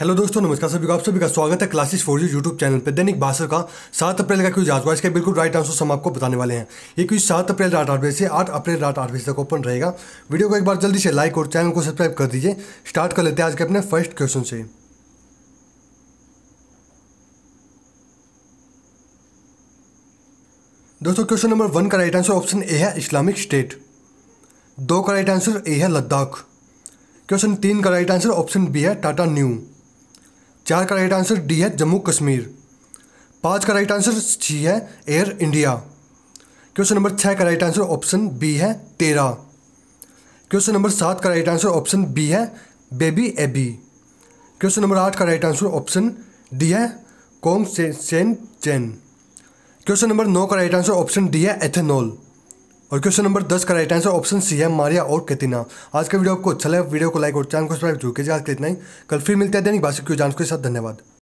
hello दोस्तों नमस्कार सभी का आप सभी का स्वागत है classes for G YouTube channel पर दैनिक भास्कर का सात अप्रैल का क्यूज आज हुआ इसका बिल्कुल राइट आंसर हम आपको बताने वाले हैं ये क्यूज सात अप्रैल रात आठ बजे से आठ अप्रैल रात आठ बजे तक ओपन रहेगा वीडियो को एक बार जल्दी से लाइक और चैनल को सब्सक्राइब कर दीजिए स्टार्ट कर लेते हैं आज के अपने फर्स्ट क्वेश्चन से दोस्तों क्वेश्चन नंबर वन का राइट आंसर ऑप्शन ए है इस्लामिक स्टेट दो का राइट आंसर ए है लद्दाख क्वेश्चन तीन का राइट आंसर ऑप्शन बी है टाटा न्यू चार का राइट आंसर डी है जम्मू कश्मीर पाँच का राइट आंसर सी है एयर इंडिया क्वेश्चन नंबर छः का राइट आंसर ऑप्शन बी है तेरह क्वेश्चन नंबर सात का राइट आंसर ऑप्शन बी है बेबी एबी क्वेश्चन नंबर आठ का राइट आंसर ऑप्शन डी है कोंग सेन चेन क्वेश्चन नंबर नौ का राइट आंसर ऑप्शन डी है एथेनॉल और क्वेश्चन नंबर दस का राइट आंसर ऑप्शन सी है मारिया और कैतिना आज का वीडियो आपको अच्छा लगे वीडियो को लाइक और चैनल को सब्सक्राइब जरूर कीजिए आज के इतना ही कल फिर मिलते हैं दैनिक भाषा क्यों जान के साथ धन्यवाद